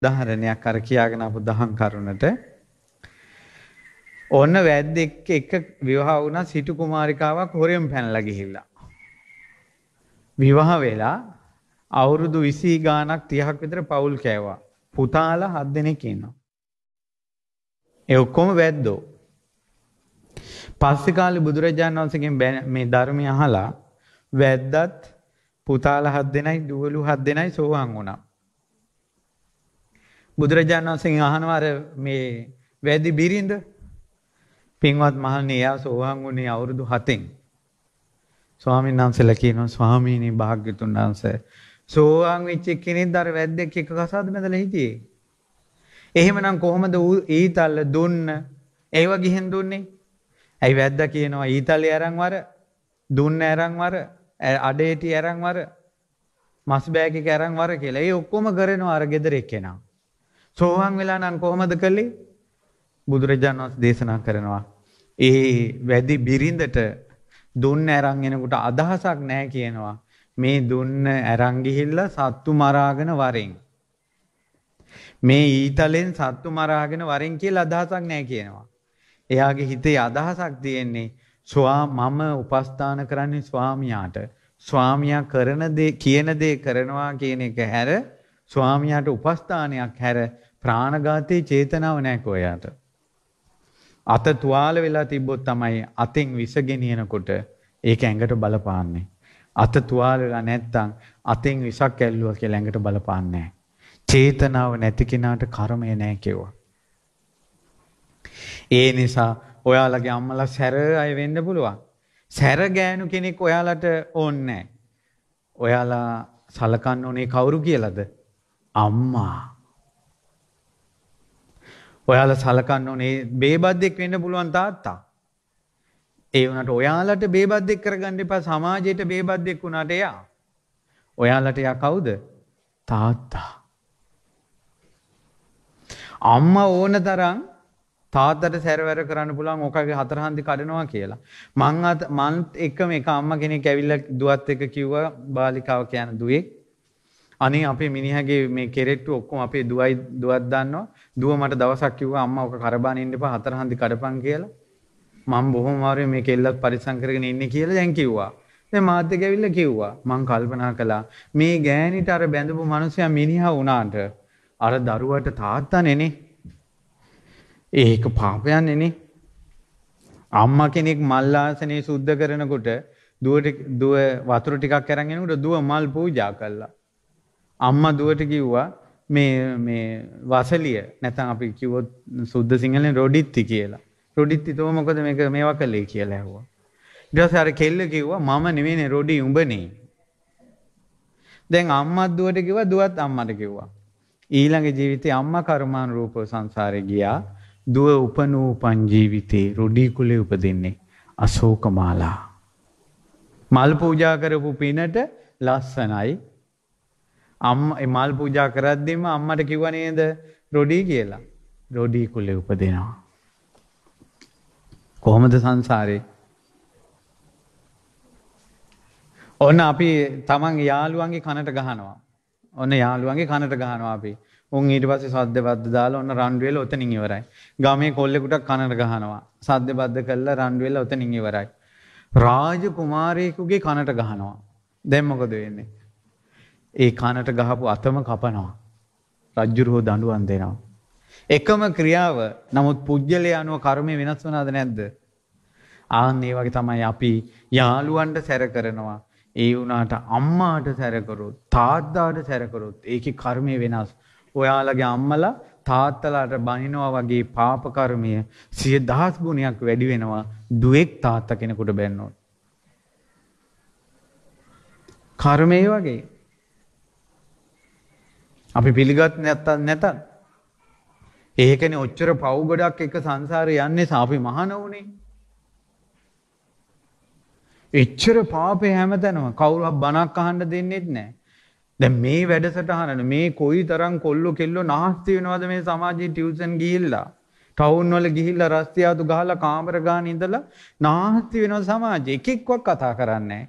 උදාහරණයක් අර කියාගෙන ආපු දහම් කරුණට ඔන්න වැද්දෙක් එක විවාහ වුණා සිටු කුමාරිකාවක් හොරෙන් පැනලා ගිහිල්ලා විවාහ වෙලා අවුරුදු 20 ගාණක් 30ක් විතර පවුල් කෑවා පුතාලා හත් දෙනෙක් ඉන්නවා ඒ ඔක්කොම වැද්දෝ පස්සේ කාලේ බුදුරජාණන් වහන්සේගෙන් මේ ධර්මය අහලා වැද්දත් පුතාලා හත් දෙනයි දුවලු හත් දෙනයි සෝවාන් වුණා බුදුරජාණන් වහන්සේ අහනවා මේ වැදි බිරිඳ පින්වත් මහණනි එයා සෝවාන් වුණේ අවුරුදු 7න්. ස්වාමීන් වහන්සේලා කියනවා ස්වාමීනි භාග්‍යතුන් වහන්සේ සෝවාන් වෙච්ච කෙනෙක් දර වැද්දෙක් එක කසාද බඳලා හිටියේ. එහෙමනම් කොහොමද ඊතල්ල දුන්න? ඒව ගිහින් දුන්නේ? ඇයි වැද්ද කියනවා ඊතලේ අරන් වර දුන්න අරන් වර අඩේටි අරන් වර මස් බෑග් එක අරන් වර කියලා. ඒ ඔක්කොම කරනවා අර ගෙදර එක්කෙනා. සෝවාන් වෙලා නම් කොහොමද කළේ? බුදුරජාණන් වහන්සේ දේශනා කරනවා. ඒ වැඩි බිරිඳට දුන්න අරන් එනකොට අදහසක් නැහැ කියනවා. මේ දුන්න අරන් ගිහිල්ලා සත්තු මරාගෙන වරෙන්. මේ ඊතලෙන් සත්තු මරාගෙන වරෙන් කියලා අදහසක් නැහැ කියනවා. එයාගේ හිතේ අදහසක් තියෙන්නේ ස්වා මම උපස්ථාන කරන්නේ ස්වාමියාට. ස්වාමියා කරන දේ කියන දේ කරනවා කියන එක හැර ස්වාමියාට උපස්ථානයක් හැර ප්‍රාණඝාතයේ චේතනාව නැහැ කොයාට. අත තුවාල වෙලා තිබ්බොත් තමයි අතෙන් විස ගෙනියනකොට ඒක ඇඟට බලපාන්නේ. අත තුවාල වෙලා නැත්තම් අතෙන් විසක් ඇල්ලුවා කියලා ඇඟට බලපාන්නේ නැහැ. චේතනාව නැති කෙනාට කර්මය නැහැ කෙවුවා. ඒ නිසා ඔයාලගේ අම්මලා සැර අය වෙන්න පුළුවන්. සැර ගෑනු කෙනෙක් ඔයාලට ඕන්නේ ඔයාලා සලකන්න ඕනේ කවුරු කියලාද? අම්මා. ඔයාල සලකන්න ඕනේ බේබද්දෙක් වෙන්න පුළුවන් තාත්තා. ඒ වුණාට ඔයාලට බේබද්දෙක් කරගන්න එපා සමාජයට බේබද්දෙක් වුණාට එයා. ඔයාලට එයා කවුද? තාත්තා. අම්මා ඕන තරම් තාත්තට සැරවැර කරන්න පුළුවන් ඔකගේ හතරහන්දි කඩනවා කියලා. මං අත මන් එකම එක අම්මා කෙනෙක් ඇවිල්ලා දුවත් එක කිව්වා බාලිකාව කියන දුවේ අනේ අපේ මිනිහගේ මේ කෙරෙට්ටු ඔක්කොම අපේ දුවයි දුවක් දාන්නවා. දුව මට දවසක් කිව්වා අම්මා ඔක කරබන් ඉන්න එපා හතර හන්දි කඩපන් කියලා. මම බොහොම මාරුවේ මේ කෙල්ලත් පරිස්සම් කරගෙන ඉන්නේ කියලා දැන් කිව්වා. දැන් මාත් එක්ක ඇවිල්ලා කිව්වා. මං කල්පනා කළා මේ ගෑණිට අර බැඳපු මිනිසයා මිනිහා වුණාට අර දරුවට තාත්තා නෙනේ. ඒක පාපයක් නෙනේ. අම්මා කෙනෙක් මල් ආසනේ සුද්ධ කරනකොට දුවට දුව වතුර ටිකක් අරන් එනකොට දුව මල් පූජා කළා. අම්මා දුවට කිව්වා මේ මේ වසලිය නැත්නම් අපි කිව්වොත් සුද්ධ සිංහලෙන් රොඩිත්ති කියලා. රොඩිත්ති තෝ මොකද මේක මේවා කළේ කියලා ඇහුවා. ඊට පස්සේ අර කෙල්ල කිව්වා මම නෙවෙයිනේ රොඩි උඹනේ. දැන් අම්මා දුවට කිව්වා දුවත් අම්මට කිව්වා. ඊළඟ ජීවිතේ අම්මා කර්මානුරූපව සංසාරේ ගියා. දුව උපනූපන් ජීවිතේ රොඩි කුලේ උපදින්නේ අශෝකමාලා. මල් පූජා කරපු පිනට ලස්සනයි අම් මල් පූජා කරද්දිම අම්මට කිව්ව නේද රොඩී කියලා. රොඩී කුලේ උපදිනවා. කොහොමද සංසාරේ? ඔන්න අපි තමන් යාළුවන්ගේ කනට ගහනවා. ඔන්න යාළුවන්ගේ කනට ගහනවා අපි. උන් ඊට පස්සේ සද්ද බද්ද දාලා ඔන්න රණ්ඩු වෙලා ඔතනින් ඉවරයි. ගමේ කොල්ලෙකුට කනට ගහනවා. සද්ද බද්ද කළා රණ්ඩු වෙලා ඔතනින් ඉවරයි. රාජ කුමාරයෙකුගේ කනට ගහනවා. දැන් මොකද වෙන්නේ? ඒ කනට ගහපු අතම කපනවා. රජ්ජුරුවෝ දඬුවම් දෙනවා. එකම ක්‍රියාව නමුත් පුජ්‍යලේ අනුව කර්මය වෙනස් වනාද නැද්ද. ආන් ඒ වගේ තමයි අපි යාළුවන්ට සැර කරනවා. ඒ වුණාට අම්මාට සැරකරොත් තාත්තාට සැරකරොත් ඒකේ කර්මය වෙනස්. ඔයාලගේ අම්මලා තාත්තලාට බනිනවා වගේ පාප කර්මය සිය දහස් ගුණයක් වැඩි වෙනවා දුවෙක් තාත්තා කෙනෙකුට බැන්නොත්. කර්මය වගේ අපි පිළිගත් නැත්තන් නැතත්. ඒකන ඔච්චර පව් ගොඩක් එක සංසාරය යන්නේ සාපි මහන වනේ. එච්චර පාපය හැමතැනම කවුරුක් බණක් අහන්ඩ දෙන්නෙත් නෑ. දැ මේ වැඩසටහනට මේ කොයි තරම් කොල්ලො කෙල්ලො නාස්ති වෙනවාද මේ සමාජයේ ටියවසන් ගිහිල්ලා. ටවුන්වල ගිහිල්ල රස්තියාතු ගහල කාමරගාන ඉඳලා නාහස්ති වෙනව සමාජය එකෙක්වක් කතා කරන්නේ.